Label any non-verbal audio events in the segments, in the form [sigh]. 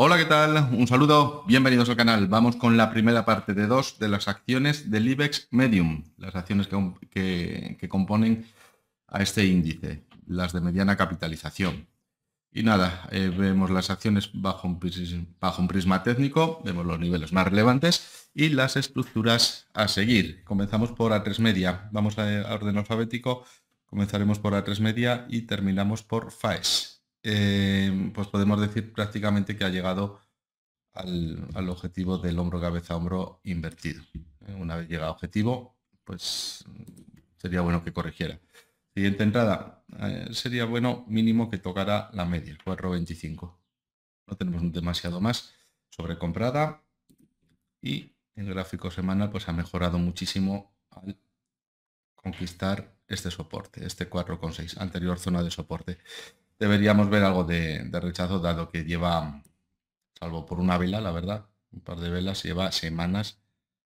Hola, ¿qué tal? Un saludo, bienvenidos al canal. Vamos con la primera parte de dos de las acciones del IBEX Medium, las acciones que, componen a este índice, las de mediana capitalización. Y nada, eh, vemos las acciones bajo un, prisma, bajo un prisma técnico, vemos los niveles más relevantes y las estructuras a seguir. Comenzamos por A3 media, vamos a, orden alfabético, comenzaremos por A3 media y terminamos por FAES. Em, pues podemos decir prácticamente que ha llegado al, objetivo del hombro cabeza hombro invertido. Eh, una vez llegado al objetivo, pues sería bueno que corrigiera. Siguiente entrada, eh, sería bueno mínimo que tocara la media, 4.25. No tenemos demasiado más. Sobrecomprada y el gráfico semanal pues ha mejorado muchísimo al conquistar este soporte, este 4,6, anterior zona de soporte deberíamos ver algo de, rechazo, dado que lleva, salvo por una vela, la verdad, un par de velas, lleva semanas,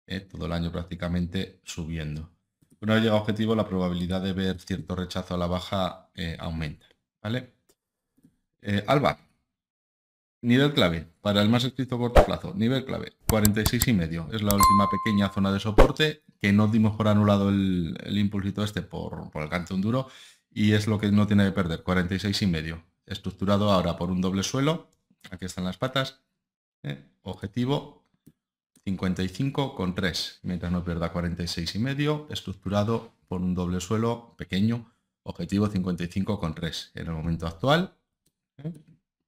eh, todo el año prácticamente, subiendo. Una vez llega objetivo, la probabilidad de ver cierto rechazo a la baja eh, aumenta. ¿Vale? Eh, Alba, nivel clave para el más estricto corto plazo. Nivel clave, 46 y medio. Es la última pequeña zona de soporte que no dimos por anulado el, impulsito este por, por alcance un duro y es lo que no tiene que perder, 46 y medio. Estructurado ahora por un doble suelo, aquí están las patas, ¿Eh? objetivo 55 con 3, mientras no pierda 46 y medio, estructurado por un doble suelo pequeño, objetivo 55 con 3. En el momento actual, ¿eh?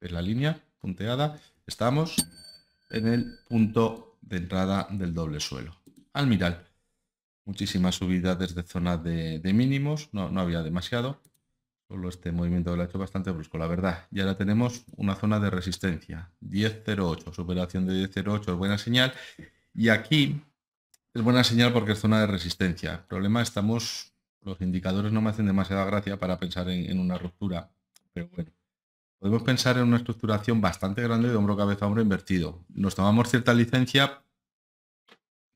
es la línea punteada, estamos en el punto de entrada del doble suelo. Almiral. ...muchísimas subidas desde zona de, mínimos, no, había demasiado, solo este movimiento lo ha hecho bastante brusco, la verdad. Y ahora tenemos una zona de resistencia, 10.08, superación de 10.08 es buena señal, y aquí es buena señal porque es zona de resistencia. El problema estamos, los indicadores no me hacen demasiada gracia para pensar en, en una ruptura, pero bueno. Podemos pensar en una estructuración bastante grande de hombro cabeza hombro invertido. Nos tomamos cierta licencia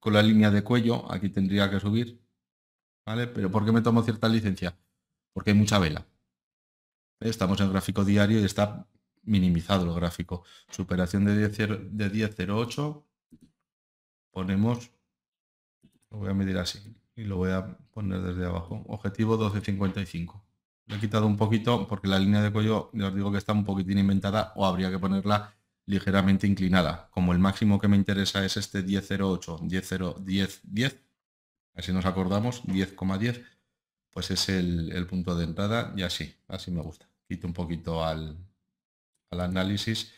con la línea de cuello, aquí tendría que subir, ¿vale? Pero ¿por qué me tomo cierta licencia? Porque hay mucha vela. Estamos en gráfico diario y está minimizado el gráfico. Superación de 10.08, de 10, ponemos, lo voy a medir así y lo voy a poner desde abajo, objetivo 12.55. Me he quitado un poquito porque la línea de cuello, ya os digo que está un poquitín inventada o habría que ponerla ligeramente inclinada. Como el máximo que me interesa es este 10.08, 10.0, 10, 10, así nos acordamos, 10,10, pues es el, punto de entrada y así, así me gusta. Quito un poquito al, al análisis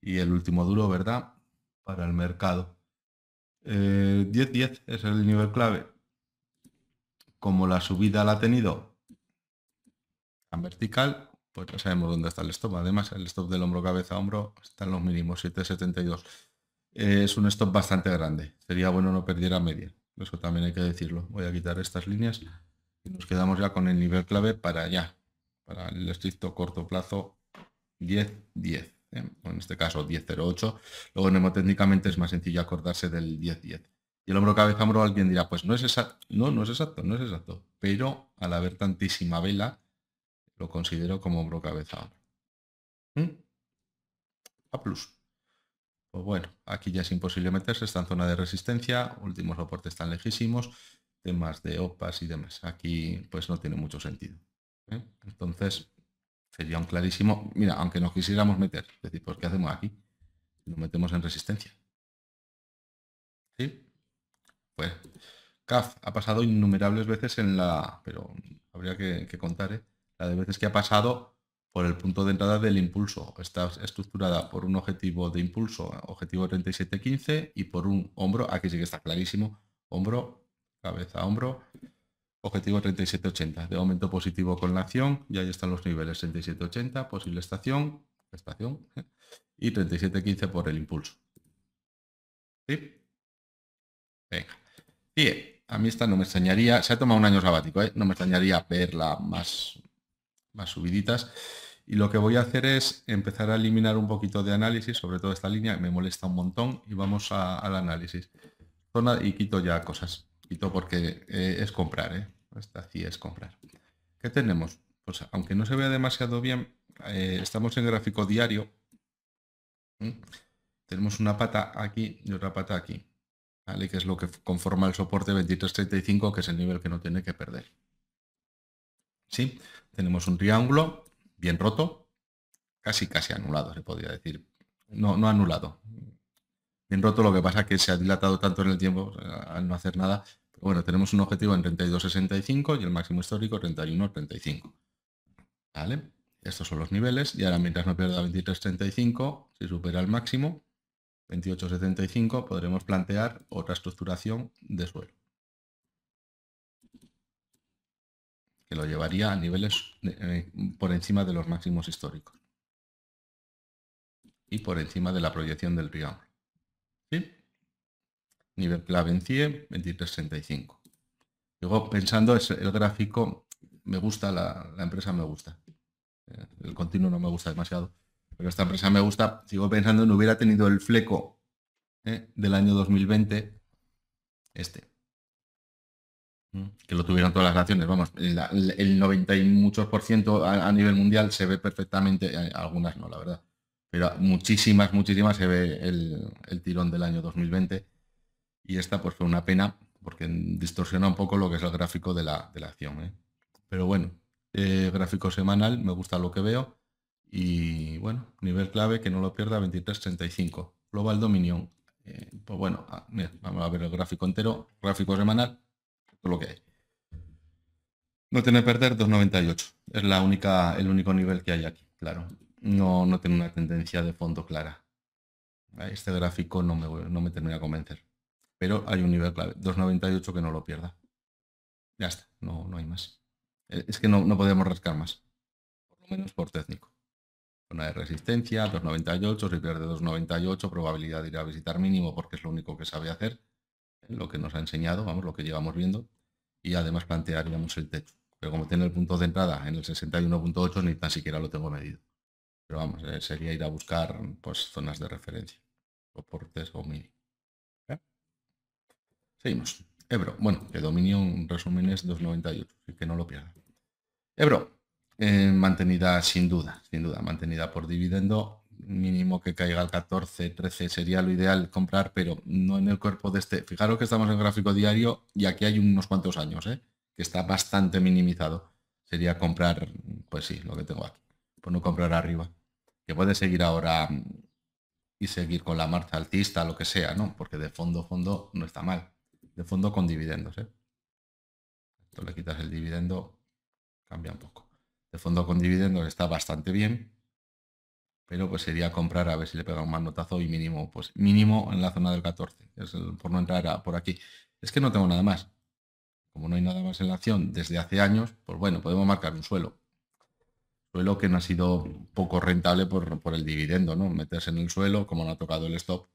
y el último duro, ¿verdad? Para el mercado. 10-10 eh, es el nivel clave. Como la subida la ha tenido en vertical, pues no sabemos dónde está el stop. Además, el stop del hombro cabeza hombro está en los mínimos 7,72. es un stop bastante grande. Sería bueno no perdiera media. Eso también hay que decirlo. Voy a quitar estas líneas y nos quedamos ya con el nivel clave para allá. para el estricto corto plazo 10, 10. ¿eh? en este caso 10.08. Luego mnemotécnicamente es más sencillo acordarse del 10, 10. Y el hombro cabeza hombro alguien dirá, pues no es exacto. No, no es exacto, no es exacto. Pero al haber tantísima vela, lo considero como brocabeza mm. A plus. Pues bueno, aquí ya es imposible meterse, está en zona de resistencia, últimos soportes están lejísimos, temas de opas y demás. Aquí pues no tiene mucho sentido. ¿eh? Entonces sería un clarísimo, mira, aunque nos quisiéramos meter, es decir, pues, ¿qué hacemos aquí? Lo metemos en resistencia. ¿Sí? Pues CAF ha pasado innumerables veces en la, pero habría que, que contar, ¿eh? la de veces que ha pasado por el punto de entrada del impulso. Está estructurada por un objetivo de impulso, objetivo 3715, y por un hombro, aquí sí que está clarísimo, hombro, cabeza, hombro, objetivo 3780, de aumento positivo con la acción, y ahí están los niveles 3780, posible estación, estación, [laughs] y 3715 por el impulso. ¿Sí? Venga. Bien, a mí esta no me extrañaría, se ha tomado un año sabático, ¿eh? no me extrañaría verla más más subiditas. Y lo que voy a hacer es empezar a eliminar un poquito de análisis, sobre todo esta línea, me molesta un montón, y vamos al análisis. Zona y quito ya cosas. Quito porque eh, es comprar, ¿eh? Esta sí es comprar. ¿Qué tenemos? Pues aunque no se vea demasiado bien, eh, estamos en gráfico diario. ¿Mm? Tenemos una pata aquí y otra pata aquí, ¿vale? Que es lo que conforma el soporte 2335, que es el nivel que no tiene que perder. ¿Sí? tenemos un triángulo bien roto, casi casi anulado, se podría decir. No, no anulado. Bien roto, lo que pasa es que se ha dilatado tanto en el tiempo al no hacer nada. bueno, tenemos un objetivo en 32.65 y el máximo histórico 31.35. ¿Vale? Estos son los niveles y ahora mientras no pierda 23.35, si supera el máximo, 28.75, podremos plantear otra estructuración de suelo. que lo llevaría a niveles eh, por encima de los máximos históricos y por encima de la proyección del río. Nivel clave en 100, 2365. Luego, pensando, el gráfico, me gusta, la, empresa me gusta. Eh, el continuo no me gusta demasiado, pero esta empresa me gusta. Sigo pensando no hubiera tenido el fleco eh, del año 2020, este. Que lo tuvieron todas las naciones, vamos, el 90 y muchos por ciento a, nivel mundial se ve perfectamente, eh, algunas no, la verdad, pero muchísimas, muchísimas se ve el, tirón del año 2020 y esta pues fue una pena porque distorsiona un poco lo que es el gráfico de la, acción. ¿eh? Pero bueno, eh, gráfico semanal, me gusta lo que veo. Y bueno, nivel clave, que no lo pierda, 23.35. Global Dominion. pues bueno, ah, vamos a ver el gráfico entero, gráfico semanal lo que hay. No tiene perder 2.98. Es la única, el único nivel que hay aquí, claro. No, no tiene una tendencia de fondo clara. Este gráfico no me, no me termina convencer. Pero hay un nivel clave, 2.98 que no lo pierda. Ya está, no, no hay más. Eh, es que no, no podemos rascar más. Por lo menos por técnico. Zona de resistencia, 2.98, si pierde 2.98, probabilidad de ir a visitar mínimo porque es lo único que sabe hacer. Lo que nos ha enseñado, vamos, lo que llevamos viendo, y además plantearíamos el techo. Pero como tiene el punto de entrada en el 61.8, ni tan siquiera lo tengo medido. Pero vamos, eh, sería ir a buscar pues, zonas de referencia, soportes o mini. ¿Eh? Seguimos. Ebro, bueno, que dominio, un resumen es 2.98, así que no lo pierda. Ebro, eh, mantenida sin duda, sin duda, mantenida por dividendo mínimo que caiga al 14, 13 sería lo ideal comprar, pero no en el cuerpo de este. Fijaros que estamos en gráfico diario y aquí hay unos cuantos años, ¿eh? que está bastante minimizado. Sería comprar, pues sí, lo que tengo aquí, por no comprar arriba. Que puede seguir ahora mm, y seguir con la marcha altista, lo que sea, ¿no? Porque de fondo, fondo no está mal. De fondo con dividendos, ¿eh? Esto le quitas el dividendo, cambia un poco. De fondo con dividendos está bastante bien pero pues sería comprar a ver si le pega un notazo y mínimo, pues mínimo en la zona del 14, por no entrar por aquí. Es que no tengo nada más. Como no hay nada más en la acción desde hace años, pues bueno, podemos marcar un suelo. Suelo que no ha sido poco rentable por, el dividendo, ¿no? Meterse en el suelo, como no ha tocado el stop.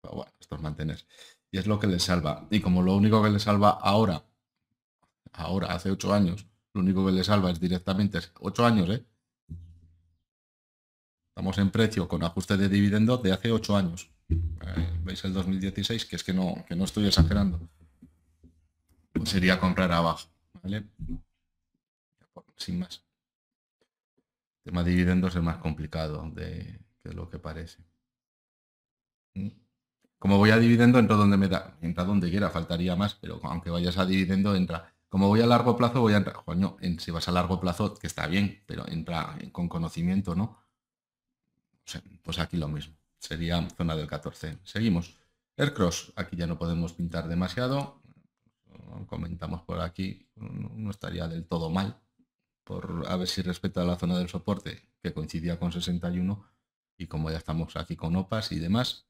Pero pues, bueno, esto Y es lo que le salva. Y como lo único que le salva ahora, ahora, hace ocho años, lo único que le salva es directamente, ocho años, ¿eh? Estamos en precio con ajuste de dividendo de hace ocho años. Eh, ¿Veis el 2016? Que es que no, que no estoy exagerando. Pues sería comprar abajo, ¿vale? Sin más. El tema de dividendos es más complicado de, lo que parece. ¿Mm? Como voy a dividendo, entro donde me da, entra donde quiera, faltaría más, pero aunque vayas a dividendo, entra. Como voy a largo plazo, voy a entrar. Coño, si vas a largo plazo, que está bien, pero entra con conocimiento, ¿no? Pues aquí lo mismo. Sería zona del 14. Seguimos. Aircross, aquí ya no podemos pintar demasiado. Comentamos por aquí, no estaría del todo mal. Por a ver si respeta la zona del soporte, que coincidía con 61. Y como ya estamos aquí con OPAS y demás,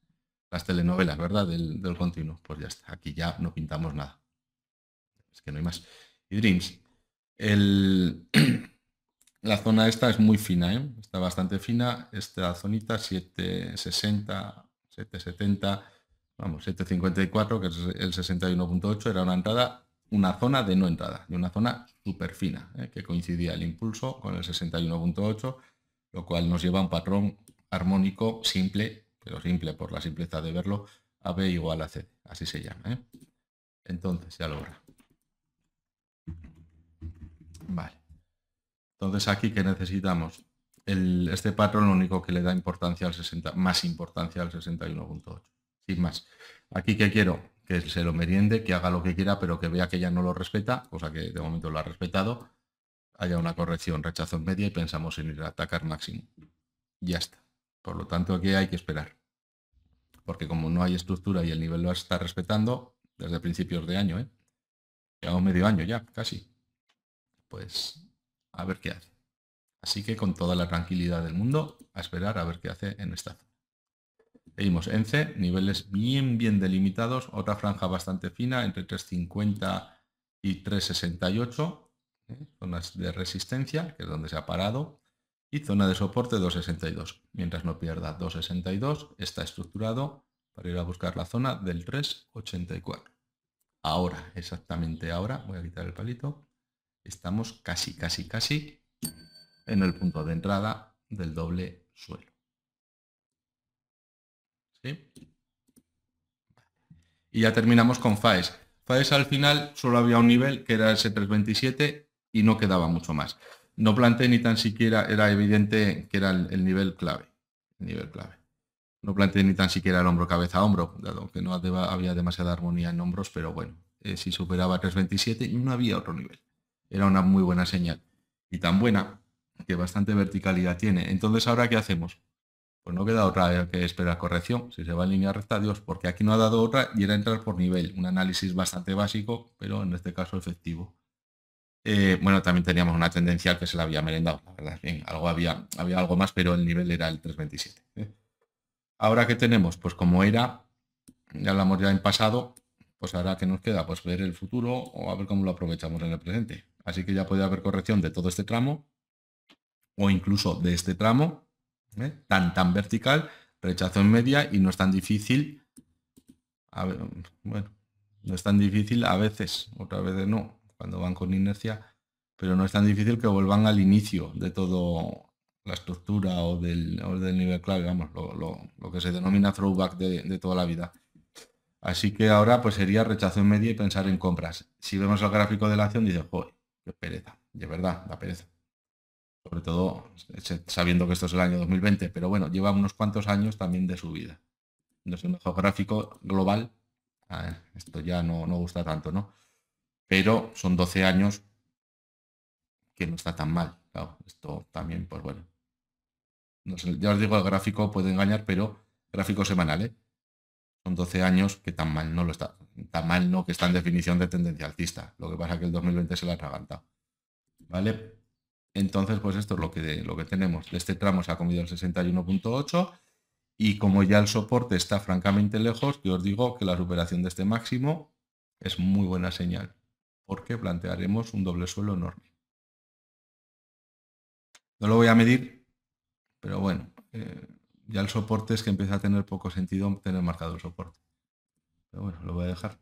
las telenovelas, ¿verdad? Del, del continuo. Pues ya está, aquí ya no pintamos nada. Es que no hay más. Y Dreams. El... [clears throat] La zona esta es muy fina, ¿eh? está bastante fina. Esta zonita 760, 770, vamos, 754, que es el 61.8, era una entrada, una zona de no entrada, de una zona súper fina, ¿eh? que coincidía el impulso con el 61.8, lo cual nos lleva a un patrón armónico simple, pero simple por la simpleza de verlo, AB igual a C, así se llama. ¿eh? Entonces, ya lo Vale. Entonces aquí que necesitamos este patrón lo único que le da importancia al 60, más importancia al 61.8, sin más. Aquí que quiero que se lo meriende, que haga lo que quiera, pero que vea que ya no lo respeta, cosa que de momento lo ha respetado, haya una corrección, rechazo en media y pensamos en ir a atacar máximo. Ya está. Por lo tanto, aquí hay que esperar. Porque como no hay estructura y el nivel lo está respetando, desde principios de año, ¿eh? un medio año ya, casi. Pues a ver qué hace. Así que con toda la tranquilidad del mundo, a esperar a ver qué hace en esta zona. Seguimos en C, niveles bien, bien delimitados, otra franja bastante fina, entre 350 y 368, ¿eh? zonas de resistencia, que es donde se ha parado, y zona de soporte 262. Mientras no pierda 262, está estructurado para ir a buscar la zona del 384. Ahora, exactamente ahora, voy a quitar el palito, estamos casi, casi, casi en el punto de entrada del doble suelo. Y ya terminamos con FAES. FAES al final solo había un nivel que era ese 327 y no quedaba mucho más. No planteé ni tan siquiera, era evidente que era el, nivel clave. nivel clave. No planteé ni tan siquiera el hombro cabeza hombro, dado que no había demasiada armonía en hombros, pero bueno, eh, si superaba 327 no había otro nivel era una muy buena señal. Y tan buena que bastante verticalidad tiene. Entonces, ¿ahora qué hacemos? Pues no queda otra que esperar corrección. Si se va en línea recta, Dios, porque aquí no ha dado otra y era entrar por nivel. Un análisis bastante básico, pero en este caso efectivo. Eh, bueno, también teníamos una tendencia que se la había merendado, la verdad. algo había, había algo más, pero el nivel era el 327. ¿eh? Ahora que tenemos, pues como era, ya hablamos ya en pasado, pues ahora que nos queda, pues ver el futuro o a ver cómo lo aprovechamos en el presente. Así que ya puede haber corrección de todo este tramo o incluso de este tramo, ¿eh? tan tan vertical, rechazo en media y no es tan difícil, a no es tan difícil a veces, otra vez no, cuando van con inercia, pero no es tan difícil que vuelvan al inicio de todo la estructura o del, del nivel clave, vamos, lo, que se denomina throwback de, toda la vida. Así que ahora pues sería rechazo en media y pensar en compras. Si vemos el gráfico de la acción, dice, pereza, de verdad, la pereza. Sobre todo sabiendo que esto es el año 2020, pero bueno, lleva unos cuantos años también de su vida. No es mejor gráfico global, esto ya no, no gusta tanto, ¿no? Pero son 12 años que no está tan mal. Claro, esto también, pues bueno. No ya os digo, el gráfico puede engañar, pero gráfico semanal, ¿eh? son 12 años que tan mal no lo está, tan mal no que está en definición de tendencia altista. Lo que pasa que el 2020 se la atraganta. ¿Vale? Entonces, pues esto es lo que, lo que tenemos. De este tramo se ha comido el 61.8 y como ya el soporte está francamente lejos, yo os digo que la superación de este máximo es muy buena señal porque plantearemos un doble suelo enorme. No lo voy a medir, pero bueno, eh, ya el soporte es que empieza a tener poco sentido tener marcado el soporte. Pero bueno, lo voy a dejar.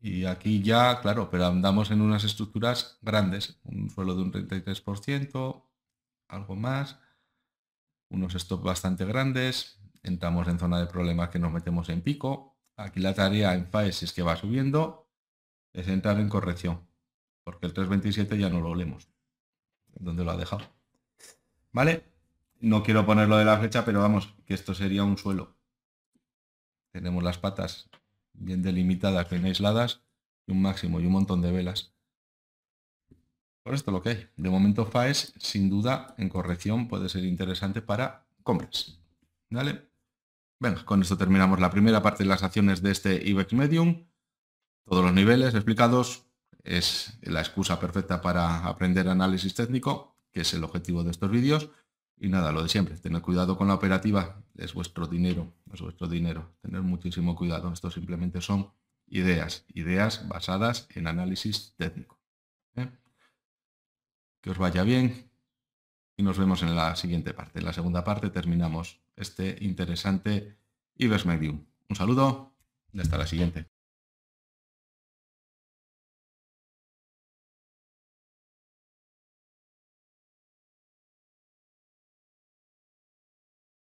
Y aquí ya, claro, pero andamos en unas estructuras grandes, un suelo de un 33%, algo más, unos stop bastante grandes, entramos en zona de problemas que nos metemos en pico. Aquí la tarea en países es que va subiendo, es entrar en corrección, porque el 327 ya no lo olemos, donde lo ha dejado. ¿Vale? No quiero ponerlo de la flecha, pero vamos, que esto sería un suelo. Tenemos las patas bien delimitadas, bien aisladas, y un máximo y un montón de velas. Por esto lo que hay. De momento FAES, sin duda, en corrección, puede ser interesante para compras. ¿Vale? Venga, con esto terminamos la primera parte de las acciones de este IBEX Medium. Todos los niveles explicados. Es la excusa perfecta para aprender análisis técnico, que es el objetivo de estos vídeos. Y nada, lo de siempre, tener cuidado con la operativa, es vuestro dinero, es vuestro dinero, tener muchísimo cuidado, esto simplemente son ideas, ideas basadas en análisis técnico. ¿eh? Que os vaya bien y nos vemos en la siguiente parte. En la segunda parte terminamos este interesante Ivers Medium. Un saludo y hasta la siguiente.